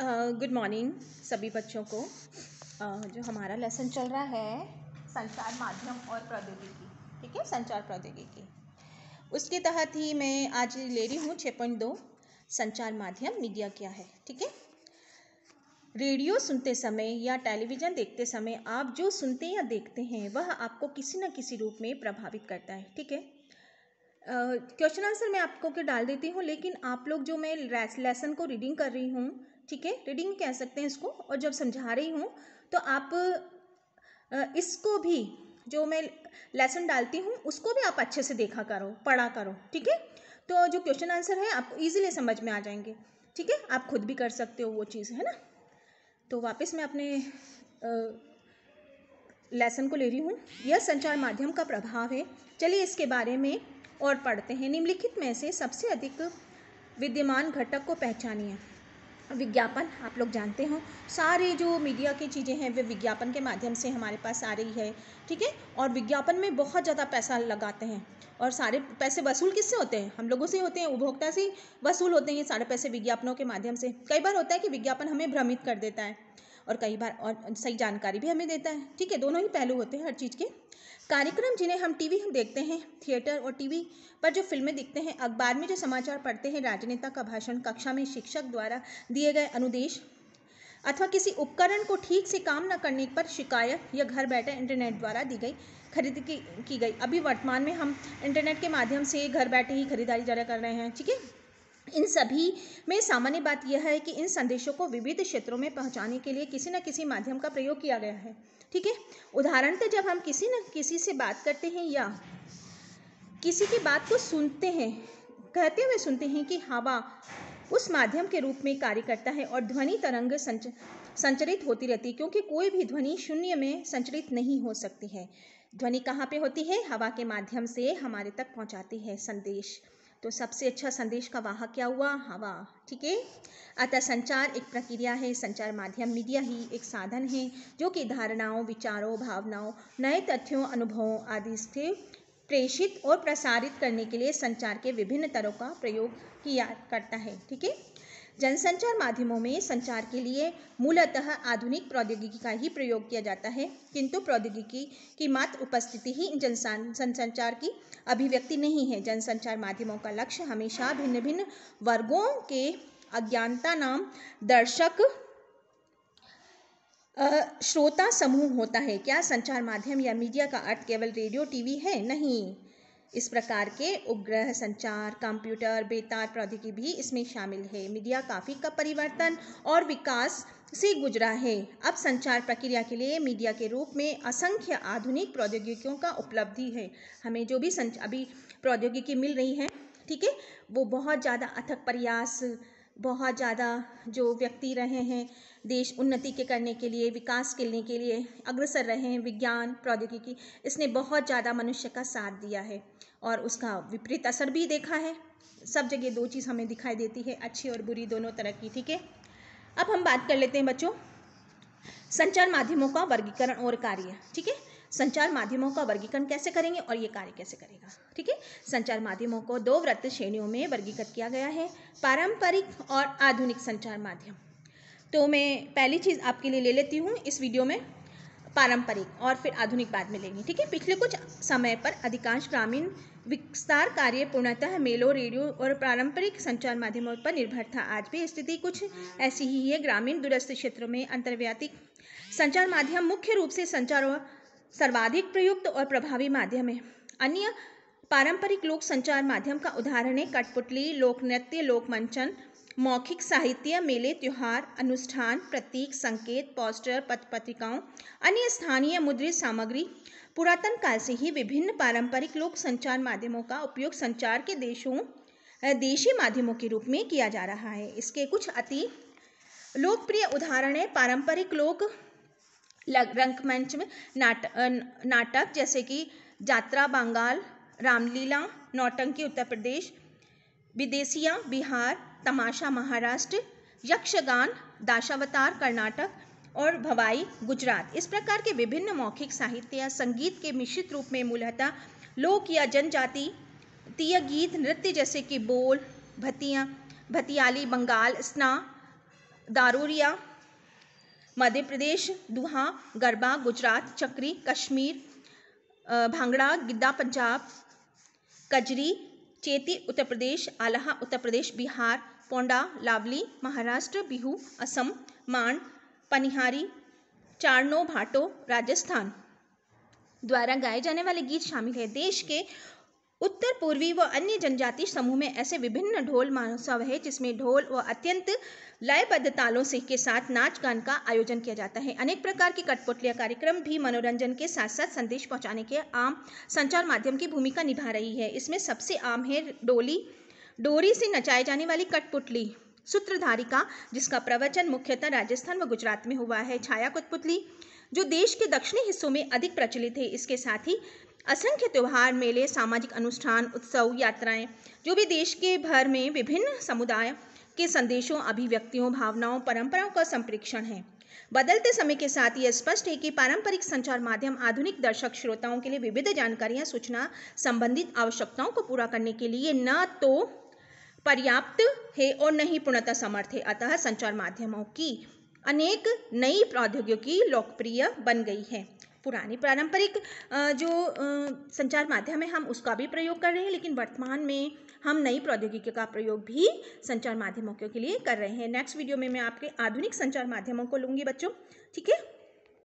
good morning सभी बच्चों को uh, जो हमारा लेसन चल रहा है संचार माध्यम और प्रौद्योगिकी ठीक है संचार प्रौद्योगिकी उसके तहत ही मैं आज ले रही हूँ छः पॉइंट दो संचार माध्यम मीडिया क्या है ठीक है रेडियो सुनते समय या टेलीविज़न देखते समय आप जो सुनते या देखते हैं वह आपको किसी न किसी रूप में प्रभावित करता है ठीक है क्वेश्चन uh, आंसर मैं आपको के डाल देती हूँ लेकिन आप लोग जो मैं लेसन को रीडिंग कर रही हूँ ठीक है रीडिंग कह सकते हैं इसको और जब समझा रही हूँ तो आप इसको भी जो मैं लेसन डालती हूँ उसको भी आप अच्छे से देखा करो पढ़ा करो ठीक है तो जो क्वेश्चन आंसर है आपको ईजिली समझ में आ जाएंगे ठीक है आप खुद भी कर सकते हो वो चीज़ है ना तो वापस मैं अपने लेसन को ले रही हूँ यह संचार माध्यम का प्रभाव है चलिए इसके बारे में और पढ़ते हैं निम्नलिखित में से सबसे अधिक विद्यमान घटक को पहचानिए विज्ञापन आप लोग जानते हो सारे जो मीडिया की चीज़ें हैं वे विज्ञापन के माध्यम से हमारे पास आ रही है ठीक है और विज्ञापन में बहुत ज़्यादा पैसा लगाते हैं और सारे पैसे वसूल किससे होते हैं हम लोगों से होते हैं उपभोक्ता से वसूल होते हैं ये सारे पैसे विज्ञापनों के माध्यम से कई बार होता है कि विज्ञापन हमें भ्रमित कर देता है और कई बार और सही जानकारी भी हमें देता है ठीक है दोनों ही पहलू होते हैं हर चीज़ के कार्यक्रम जिन्हें हम टीवी हम देखते हैं थिएटर और टीवी पर जो फिल्में दिखते हैं अखबार में जो समाचार पढ़ते हैं राजनेता का भाषण कक्षा में शिक्षक द्वारा दिए गए अनुदेश अथवा किसी उपकरण को ठीक से काम न करने पर शिकायत या घर बैठे इंटरनेट द्वारा दी गई खरीद की, की गई अभी वर्तमान में हम इंटरनेट के माध्यम से घर बैठे ही खरीदारी ज़्यादा कर रहे हैं ठीक है इन सभी में सामान्य बात यह है कि इन संदेशों को विविध क्षेत्रों में पहुंचाने के लिए किसी न किसी माध्यम का प्रयोग किया गया है ठीक है उदाहरणतः जब हम किसी न किसी से बात करते हैं या किसी की बात को सुनते हैं कहते हुए सुनते हैं कि हवा उस माध्यम के रूप में कार्य करता है और ध्वनि तरंग संच संचरित होती रहती है क्योंकि कोई भी ध्वनि शून्य में संचरित नहीं हो सकती है ध्वनि कहाँ पे होती है हवा के माध्यम से हमारे तक पहुँचाती है संदेश तो सबसे अच्छा संदेश का वाहक क्या हुआ हवा हाँ, ठीक है अतः संचार एक प्रक्रिया है संचार माध्यम मीडिया ही एक साधन है जो कि धारणाओं विचारों भावनाओं नए तथ्यों अनुभवों आदि से प्रेषित और प्रसारित करने के लिए संचार के विभिन्न तरों का प्रयोग किया करता है ठीक है जनसंचार माध्यमों में संचार के लिए मूलतः आधुनिक प्रौद्योगिकी का ही प्रयोग किया जाता है किंतु प्रौद्योगिकी की मात्र उपस्थिति ही जनसंचार की अभिव्यक्ति नहीं है जनसंचार माध्यमों का लक्ष्य हमेशा भिन्न भिन्न वर्गों के अज्ञानता नाम दर्शक श्रोता समूह होता है क्या संचार माध्यम या मीडिया का अर्थ केवल रेडियो टीवी है नहीं इस प्रकार के उपग्रह संचार कंप्यूटर बेतार प्रौद्योगिकी भी इसमें शामिल है मीडिया काफ़ी का परिवर्तन और विकास से गुजरा है अब संचार प्रक्रिया के लिए मीडिया के रूप में असंख्य आधुनिक प्रौद्योगिकियों का उपलब्धि है हमें जो भी संच अभी प्रौद्योगिकी मिल रही है ठीक है वो बहुत ज़्यादा अथक प्रयास बहुत ज़्यादा जो व्यक्ति रहे हैं देश उन्नति के करने के लिए विकास करने के लिए अग्रसर रहे हैं विज्ञान प्रौद्योगिकी इसने बहुत ज़्यादा मनुष्य का साथ दिया है और उसका विपरीत असर भी देखा है सब जगह दो चीज़ हमें दिखाई देती है अच्छी और बुरी दोनों तरह की ठीक है अब हम बात कर लेते हैं बच्चों संचार माध्यमों का वर्गीकरण और कार्य ठीक है संचार माध्यमों का वर्गीकरण कैसे करेंगे और ये कार्य कैसे करेगा ठीक है संचार माध्यमों को दो वृत्त श्रेणियों में वर्गीकृत किया गया है पारंपरिक और आधुनिक संचार माध्यम तो मैं पहली चीज़ आपके लिए ले लेती हूँ इस वीडियो में पारंपरिक और फिर आधुनिक बाद में लेंगे ठीक है पिछले कुछ समय पर अधिकांश ग्रामीण विस्तार कार्य पूर्णतः मेलों रेडियो और पारंपरिक संचार माध्यमों पर निर्भर था आज भी स्थिति कुछ ऐसी ही है ग्रामीण दूरस्थ क्षेत्रों में अंतर्व्यातिक संचार माध्यम मुख्य रूप से संचार और सर्वाधिक प्रयुक्त और प्रभावी माध्यम है अन्य पारंपरिक लोक संचार माध्यम का उदाहरण है कठपुतली लोक नृत्य लोकमंचन मौखिक साहित्य मेले त्यौहार अनुष्ठान प्रतीक संकेत पोस्टर पत्र पत्रिकाओं अन्य स्थानीय मुद्रित सामग्री पुरातन काल से ही विभिन्न पारंपरिक लोक संचार माध्यमों का उपयोग संचार के देशों देशी माध्यमों के रूप में किया जा रहा है इसके कुछ अति लोकप्रिय उदाहरण है पारंपरिक लोक रंगमंच में नाट, नाटक जैसे कि जात्रा बंगाल रामलीला नौटंकी उत्तर प्रदेश विदेशिया बिहार तमाशा महाराष्ट्र यक्षगान दाशावतार कर्नाटक और भवाई गुजरात इस प्रकार के विभिन्न मौखिक साहित्य या संगीत के मिश्रित रूप में मूलतः लोक या जनजाति तीय गीत नृत्य जैसे कि बोल भतिया भतियाली बंगाल स्ना दारूरिया मध्य प्रदेश दुहा गरबा गुजरात चक्री कश्मीर भांगड़ा गिद्दा पंजाब कजरी चेती उत्तर प्रदेश आलहा उत्तर प्रदेश बिहार पोंडा लावली महाराष्ट्र बिहू असम मांड पनिहारी चारनो भाटो राजस्थान द्वारा गाए जाने वाले गीत शामिल है देश के उत्तर पूर्वी व अन्य जनजाति समूह में ऐसे विभिन्न ढोल महोत्सव है जिसमें ढोल व अत्यंत लयबद्ध तालों से के साथ नाच गान का आयोजन किया जाता है अनेक प्रकार के कठपुतलिया कार्यक्रम भी मनोरंजन के साथ साथ संदेश पहुंचाने के आम संचार माध्यम की भूमिका निभा रही है इसमें सबसे आम है डोली डोरी से नचाए जाने वाली कठपुतली सूत्रधारिका जिसका प्रवचन मुख्यतः राजस्थान व गुजरात में हुआ है छाया कठपुतली जो देश के दक्षिणी हिस्सों में अधिक प्रचलित है इसके साथ ही असंख्य त्यौहार मेले सामाजिक अनुष्ठान उत्सव यात्राएं जो भी देश के भर में विभिन्न समुदाय के संदेशों अभिव्यक्तियों भावनाओं परंपराओं का संप्रेक्षण है बदलते समय के साथ यह स्पष्ट है कि पारंपरिक संचार माध्यम आधुनिक दर्शक श्रोताओं के लिए विविध जानकारियां सूचना संबंधित आवश्यकताओं को पूरा करने के लिए न तो पर्याप्त है और न ही पूर्णतः समर्थ है अतः संचार माध्यमों की अनेक नई प्रौद्योगिकी लोकप्रिय बन गई है पुरानी पारंपरिक जो संचार माध्यम है हम उसका भी प्रयोग कर रहे हैं लेकिन वर्तमान में हम नई प्रौद्योगिकी का प्रयोग भी संचार माध्यमों के लिए कर रहे हैं नेक्स्ट वीडियो में मैं आपके आधुनिक संचार माध्यमों को लूँगी बच्चों ठीक है